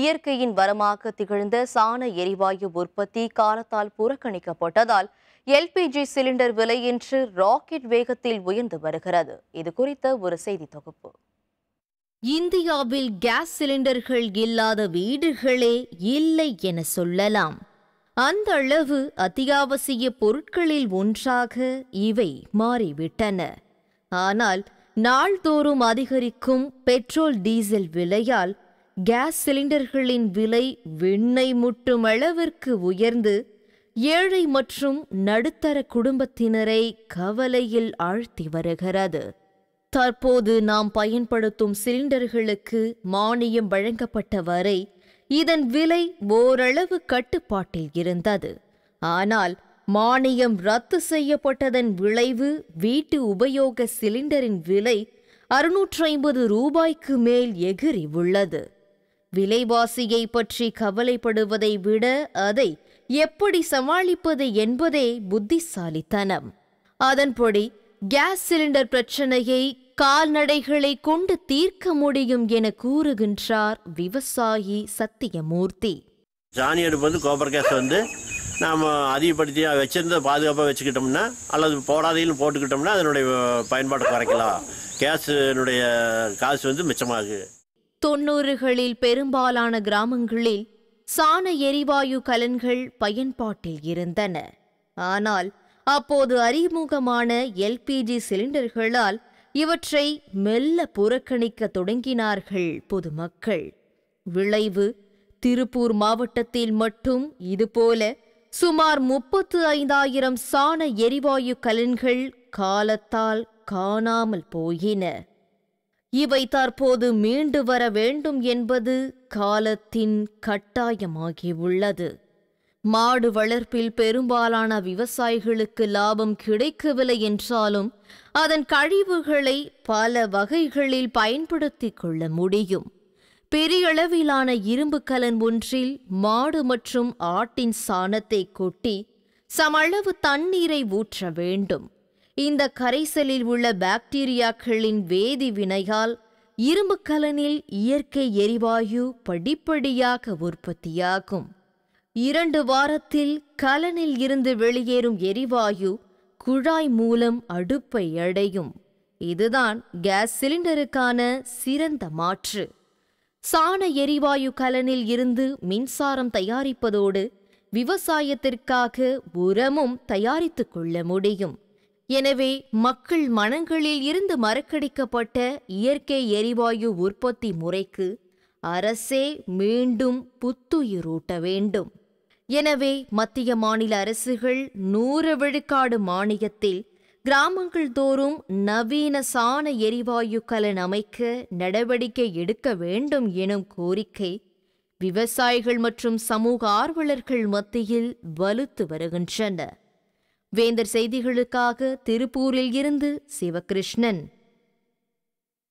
இயற்கையின் வரமாக திகழ்ந்த சாண எரிவாயு உற்பத்தி காலத்தால் புறக்கணிக்கப்பட்டதால் எல்பிஜி சிலிண்டர் விலை இன்று ராக்கெட் வேகத்தில் உயர்ந்து வருகிறது இது குறித்த ஒரு செய்தி தொகுப்பு இந்தியாவில் கேஸ் சிலிண்டர்கள் இல்லாத வீடுகளே இல்லை என சொல்லலாம் அந்த அளவு அத்தியாவசிய பொருட்களில் ஒன்றாக இவை மாறிவிட்டன ஆனால் நாள்தோறும் அதிகரிக்கும் பெட்ரோல் டீசல் விலையால் கேஸ் சிலிண்டர்களின் விலை விண்ணை முட்டும் அளவிற்கு உயர்ந்து ஏழை மற்றும் நடுத்தர குடும்பத்தினரை கவலையில் ஆழ்த்தி வருகிறது தற்போது நாம் பயன்படுத்தும் சிலிண்டர்களுக்கு மானியம் வழங்கப்பட்ட வரை இதன் விலை ஓரளவு கட்டுப்பாட்டில் இருந்தது ஆனால் மானியம் ரத்து செய்யப்பட்டதன் விளைவு வீட்டு உபயோக சிலிண்டரின் விலை அறுநூற்றி ஐம்பது ரூபாய்க்கு மேல் எகிரி உள்ளது விலைவாசியை பற்றி கவலைப்படுவதை விட அதை எப்படி சமாளிப்பது என்பதே புத்திசாலித்தனம் அதன்படி கேஸ் சிலிண்டர் பிரச்சனையை கால்நடைகளை கொண்டு தீர்க்க முடியும் என கூறுகின்றார் விவசாயி சத்தியமூர்த்தி ஜானி எடுப்பது கோபர் கேஸ் வந்து நாம் அதிகப்படுத்தி வச்சிருந்த பாதுகாப்பாக வச்சுக்கிட்டோம்னா அல்லது போடாதையிலும் போட்டுக்கிட்டோம்னா அதனுடைய பயன்பாடு குறைக்கலாம் கேஸினுடைய காசு வந்து மிச்சமாகுது தொன்னூறுகளில் பெரும்பாலான கிராமங்களில் சாண எரிவாயு கலன்கள் பயன்பாட்டில் இருந்தன ஆனால் அப்போது அறிமுகமான எல்பிஜி சிலிண்டர்களால் இவற்றை மெல்ல புறக்கணிக்க தொடங்கினார்கள் பொதுமக்கள் விளைவு திருப்பூர் மாவட்டத்தில் மட்டும் இதுபோல சுமார் முப்பத்து ஐந்தாயிரம் சாண எரிவாயு கலன்கள் காலத்தால் காணாமல் போயின இவை தற்போது மீண்டு வர வேண்டும் என்பது காலத்தின் கட்டாயமாகியுள்ளது மாடு வளர்ப்பில் பெரும்பாலான விவசாயிகளுக்கு லாபம் கிடைக்கவில்லை என்றாலும் அதன் கழிவுகளை பல வகைகளில் பயன்படுத்திக் கொள்ள முடியும் பெரியளவிலான இரும்பு கலன் ஒன்றில் மாடு மற்றும் ஆட்டின் சாணத்தை கொட்டி சமளவு தண்ணீரை ஊற்ற வேண்டும் இந்த கரைசலில் உள்ள பாக்டீரியாக்களின் வேதி வினையால் இரும்பு கலனில் இயற்கை எரிவாயு படிப்படியாக உற்பத்தியாகும் இரண்டு வாரத்தில் கலனில் இருந்து வெளியேறும் எரிவாயு குழாய் மூலம் அடுப்பை அடையும் இதுதான் கேஸ் சிலிண்டருக்கான சிறந்த மாற்று சாண எரிவாயு கலனில் இருந்து மின்சாரம் தயாரிப்பதோடு விவசாயத்திற்காக உரமும் தயாரித்துக் கொள்ள முடியும் எனவே மக்கள் மனங்களில் இருந்து மறக்கடிக்கப்பட்ட இயற்கை எரிவாயு உற்பத்தி முறைக்கு அரசே மீண்டும் புத்துயிரூட்ட வேண்டும் எனவே மத்திய மாநில அரசுகள் நூறு விழுக்காடு மானியத்தில் கிராமங்கள் தோறும் நவீன சாண எரிவாயு கலன் அமைக்க நடவடிக்கை எடுக்க வேண்டும் எனும் கோரிக்கை விவசாயிகள் மற்றும் சமூக ஆர்வலர்கள் மத்தியில் வலுத்து வருகின்றன வேந்தர் செய்திகளுக்காக திருப்பூரில் இருந்து சிவகிருஷ்ணன்